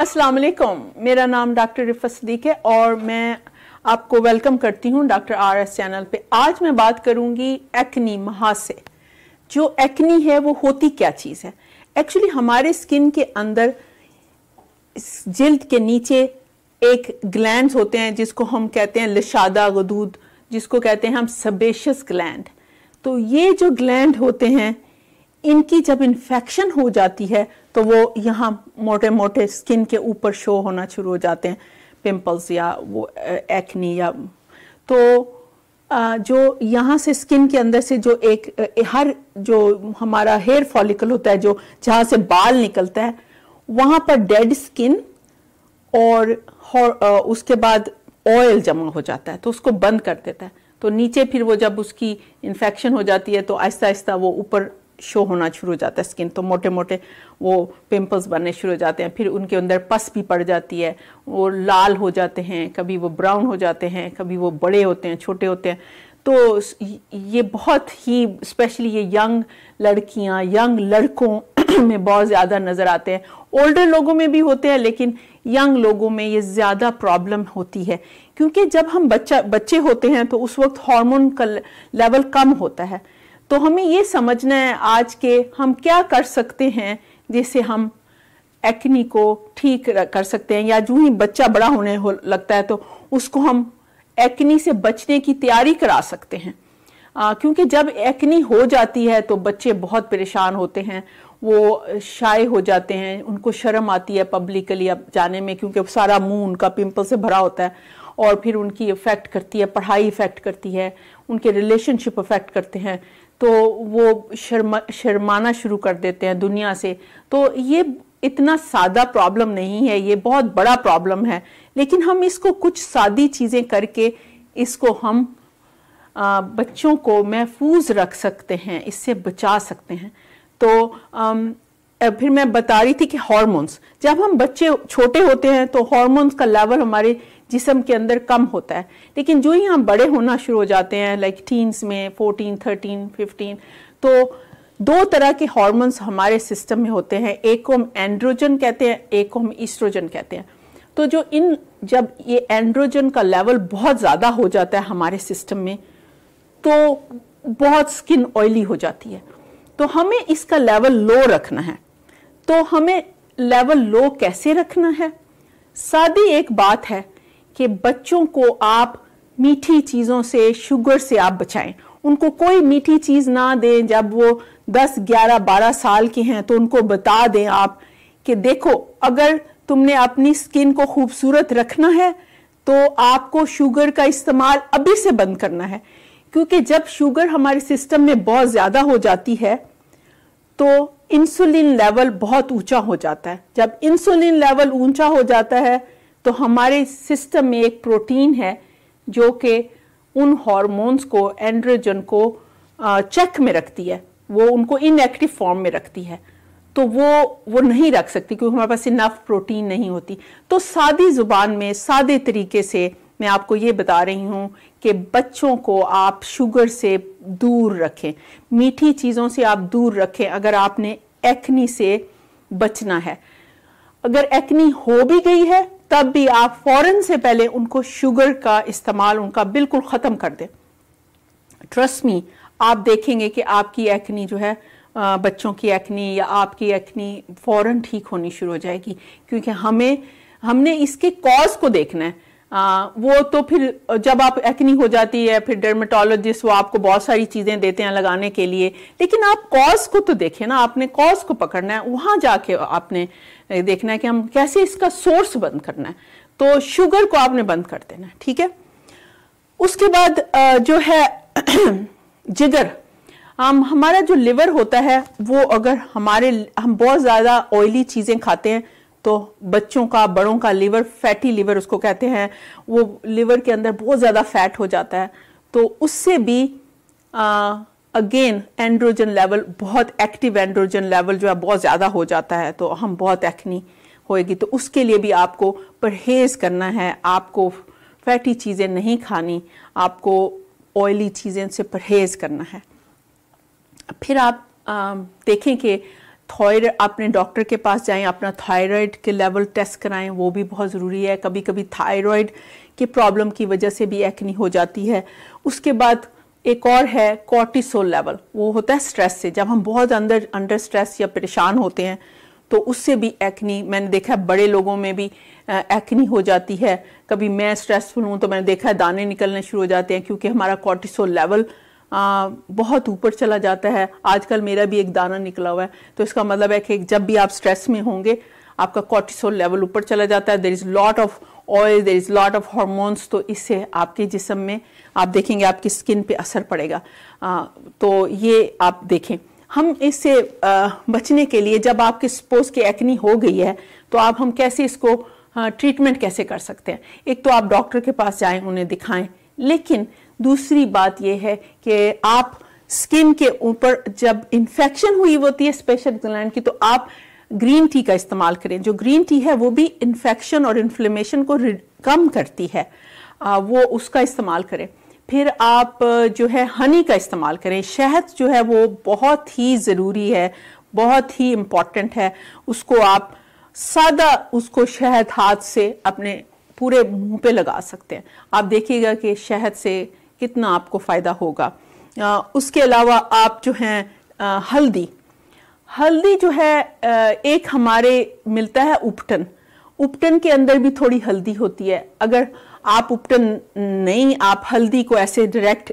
अस्सलाम वालेकुम मेरा नाम डॉक्टर रिफा सदीक है और मैं आपको वेलकम करती हूँ डॉक्टर आर एस चैनल पे आज मैं बात करूँगी एक्नी महा से जो एक्नी है वो होती क्या चीज़ है एक्चुअली हमारे स्किन के अंदर जिल्द के नीचे एक ग्लैंड होते हैं जिसको हम कहते हैं लशादा गदूद जिसको कहते हैं हम सबेशस ग्लैंड तो ये जो ग्लैंड होते हैं इनकी जब इन्फेक्शन हो जाती है तो वो यहाँ मोटे मोटे स्किन के ऊपर शो होना शुरू हो जाते हैं पिंपल्स या वो एक्नी या तो जो यहाँ से स्किन के अंदर से जो एक हर जो हमारा हेयर फॉलिकल होता है जो जहाँ से बाल निकलता है वहाँ पर डेड स्किन और, और उसके बाद ऑयल जमा हो जाता है तो उसको बंद कर देता है तो नीचे फिर वो जब उसकी इन्फेक्शन हो जाती है तो आहिस्ता आहिस्ता वो ऊपर शो होना शुरू हो जाता है स्किन तो मोटे मोटे वो पिंपल्स बनने शुरू हो जाते हैं फिर उनके अंदर पस भी पड़ जाती है वो लाल हो जाते हैं कभी वो ब्राउन हो जाते हैं कभी वो बड़े होते हैं छोटे होते हैं तो ये बहुत ही स्पेशली ये यंग लड़कियां यंग लड़कों में बहुत ज़्यादा नज़र आते हैं ओल्डर लोगों में भी होते हैं लेकिन यंग लोगों में ये ज़्यादा प्रॉब्लम होती है क्योंकि जब हम बच्चा बच्चे होते हैं तो उस वक्त हार्मोन का लेवल कम होता है तो हमें ये समझना है आज के हम क्या कर सकते हैं जिससे हम एक्नी को ठीक कर सकते हैं या जो ही बच्चा बड़ा होने हो लगता है तो उसको हम एक्नी से बचने की तैयारी करा सकते हैं क्योंकि जब एक्नी हो जाती है तो बच्चे बहुत परेशान होते हैं वो शाय हो जाते हैं उनको शर्म आती है पब्लिकली अब जाने में क्योंकि सारा मुंह उनका पिंपल से भरा होता है और फिर उनकी इफ़ेक्ट करती है पढ़ाई इफ़ेक्ट करती है उनके रिलेशनशिप अफेक्ट करते हैं तो वो शर्मा शर्माना शुरू कर देते हैं दुनिया से तो ये इतना सादा प्रॉब्लम नहीं है ये बहुत बड़ा प्रॉब्लम है लेकिन हम इसको कुछ सादी चीज़ें करके इसको हम आ, बच्चों को महफूज रख सकते हैं इससे बचा सकते हैं तो फिर मैं बता रही थी कि हॉर्मोन्स जब हम बच्चे छोटे होते हैं तो हॉर्मोन्स का लेवल हमारे जिसम के अंदर कम होता है लेकिन जो ही हम बड़े होना शुरू हो जाते हैं लाइक टीन्स में फोर्टीन थर्टीन फिफ्टीन तो दो तरह के हार्मोन्स हमारे सिस्टम में होते हैं एक को हम एंड्रोजन कहते हैं एक को हम ईस्ट्रोजन कहते हैं तो जो इन जब ये एंड्रोजन का लेवल बहुत ज़्यादा हो जाता है हमारे सिस्टम में तो बहुत स्किन ऑयली हो जाती है तो हमें इसका लेवल लो रखना है तो हमें लेवल लो कैसे रखना है सादी एक बात है कि बच्चों को आप मीठी चीज़ों से शुगर से आप बचाएं उनको कोई मीठी चीज़ ना दें जब वो 10, 11, 12 साल के हैं तो उनको बता दें आप कि देखो अगर तुमने अपनी स्किन को खूबसूरत रखना है तो आपको शुगर का इस्तेमाल अभी से बंद करना है क्योंकि जब शुगर हमारे सिस्टम में बहुत ज़्यादा हो जाती है तो इंसुलिन लेवल बहुत ऊंचा हो जाता है जब इंसुलिन लेवल ऊंचा हो जाता है तो हमारे सिस्टम में एक प्रोटीन है जो कि उन हॉर्मोन्स को एंड्रोजन को चेक में रखती है वो उनको इनएक्टिव फॉर्म में रखती है तो वो वो नहीं रख सकती क्योंकि हमारे पास इनफ प्रोटीन नहीं होती तो सादी ज़ुबान में सादे तरीके से मैं आपको ये बता रही हूँ कि बच्चों को आप शुगर से दूर रखें मीठी चीज़ों से आप दूर रखें अगर आपने एक्नी से बचना है अगर एक्नी हो भी गई है तब भी आप फौरन से पहले उनको शुगर का इस्तेमाल उनका बिल्कुल ख़त्म कर दें ट्रस्ट मी आप देखेंगे कि आपकी एक्नी जो है बच्चों की एक्नी या आपकी एक्नी फ़ौरन ठीक होनी शुरू हो जाएगी क्योंकि हमें हमने इसके कॉज को देखना है आ, वो तो फिर जब आप एक्नी हो जाती है फिर डर्मेटोलॉजिस्ट वो आपको बहुत सारी चीज़ें देते हैं लगाने के लिए लेकिन आप कॉज को तो देखें ना आपने कॉज को पकड़ना है वहाँ जाके आपने देखना है कि हम कैसे इसका सोर्स बंद करना है तो शुगर को आपने बंद कर देना है ठीक है उसके बाद जो है जिगर हम हमारा जो लिवर होता है वो अगर हमारे हम बहुत ज़्यादा ऑयली चीज़ें खाते हैं तो बच्चों का बड़ों का लीवर फैटी लीवर उसको कहते हैं वो लीवर के अंदर बहुत ज़्यादा फैट हो जाता है तो उससे भी आ, अगेन एंड्रोजन लेवल बहुत एक्टिव एंड्रोजन लेवल जो है बहुत ज़्यादा हो जाता है तो हम बहुत एक्नी होएगी तो उसके लिए भी आपको परहेज़ करना है आपको फैटी चीज़ें नहीं खानी आपको ऑयली चीज़ें से परहेज़ करना है फिर आप आ, देखें कि थॉयड अपने डॉक्टर के पास जाएं अपना थायराइड के लेवल टेस्ट कराएं वो भी बहुत ज़रूरी है कभी कभी थायराइड की प्रॉब्लम की वजह से भी एक्नी हो जाती है उसके बाद एक और है कॉर्टिसोल लेवल वो होता है स्ट्रेस से जब हम बहुत अंदर अंडर स्ट्रेस या परेशान होते हैं तो उससे भी एक्नी मैंने देखा है बड़े लोगों में भी एक्नी हो जाती है कभी मैं स्ट्रेसफुल हूँ तो मैंने देखा है दाने निकलने शुरू हो जाते हैं क्योंकि हमारा कॉर्टिसोल लेवल आ, बहुत ऊपर चला जाता है आजकल मेरा भी एक दाना निकला हुआ है तो इसका मतलब है कि जब भी आप स्ट्रेस में होंगे आपका कॉर्टिसोल लेवल ऊपर चला जाता है there is lot of oil there is lot of hormones तो इससे आपके जिसम में आप देखेंगे आपकी स्किन पे असर पड़ेगा आ, तो ये आप देखें हम इससे बचने के लिए जब आपके स्पोज की एक्नी हो गई है तो आप हम कैसे इसको ट्रीटमेंट कैसे कर सकते हैं एक तो आप डॉक्टर के पास जाएं उन्हें दिखाएं लेकिन दूसरी बात यह है कि आप स्किन के ऊपर जब इन्फेक्शन हुई होती है स्पेशल ग्लैंड की तो आप ग्रीन टी का इस्तेमाल करें जो ग्रीन टी है वो भी इन्फेक्शन और इन्फ्लेमेशन को कम करती है आ, वो उसका इस्तेमाल करें फिर आप जो है हनी का इस्तेमाल करें शहद जो है वो बहुत ही ज़रूरी है बहुत ही इम्पॉर्टेंट है उसको आप सादा उसको शहद हाथ से अपने पूरे मुंह पे लगा सकते हैं आप देखिएगा कि शहद से कितना आपको फ़ायदा होगा आ, उसके अलावा आप जो हैं हल्दी हल्दी जो है एक हमारे मिलता है उपटन उपटन के अंदर भी थोड़ी हल्दी होती है अगर आप उपटन नहीं आप हल्दी को ऐसे डायरेक्ट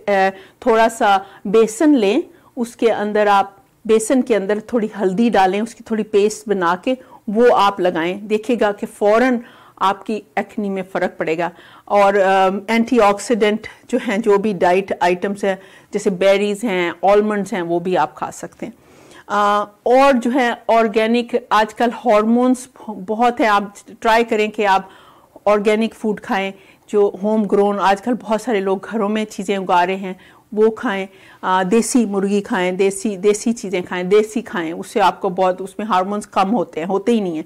थोड़ा सा बेसन लें उसके अंदर आप बेसन के अंदर थोड़ी हल्दी डालें उसकी थोड़ी पेस्ट बना के वो आप लगाएं देखिएगा कि फ़ौरन आपकी एक्नी में फ़र्क पड़ेगा और एंटीऑक्सीडेंट जो हैं जो भी डाइट आइटम्स हैं जैसे बेरीज़ हैं ऑलमंड्स हैं वो भी आप खा सकते हैं uh, और जो है ऑर्गेनिक आजकल हॉर्मोन्स बहुत हैं आप ट्राई करें कि आप ऑर्गेनिक फूड खाएं जो होम ग्रोन आजकल बहुत सारे लोग घरों में चीज़ें उगा रहे हैं वो खाएं देसी मुर्गी खाएं देसी देसी चीज़ें खाएं देसी खाएं उससे आपको बहुत उसमें हार्मोन्स कम होते हैं होते ही नहीं है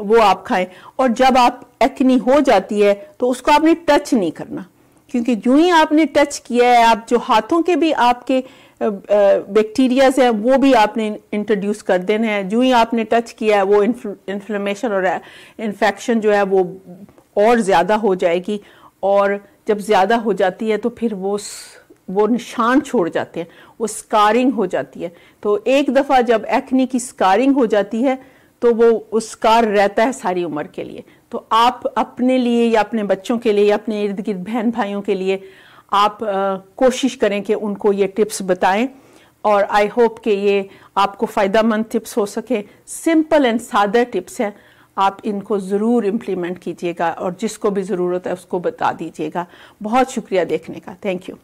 वो आप खाएं और जब आप एक्नी हो जाती है तो उसको आपने टच नहीं करना क्योंकि जो ही आपने टच किया है आप जो हाथों के भी आपके बैक्टीरियाज हैं वो भी आपने इंट्रोड्यूस कर देने हैं जो ही आपने टच किया है वो इन्फ्लेमेशन और इन्फेक्शन जो है वो और ज़्यादा हो जाएगी और जब ज़्यादा हो जाती है तो फिर वो वो निशान छोड़ जाते हैं वो स्कारिंग हो जाती है तो एक दफ़ा जब एक्नी की स्कारिंग हो जाती है तो वो उस रहता है सारी उम्र के लिए तो आप अपने लिए या अपने बच्चों के लिए या अपने इर्द गिर्द बहन भाइयों के लिए आप आ, कोशिश करें कि उनको ये टिप्स बताएं और आई होप कि ये आपको फ़ायदा मंद टिप्स हो सके सिंपल एंड सादर टिप्स हैं आप इनको ज़रूर इम्प्लीमेंट कीजिएगा और जिसको भी ज़रूरत है उसको बता दीजिएगा बहुत शुक्रिया देखने का थैंक यू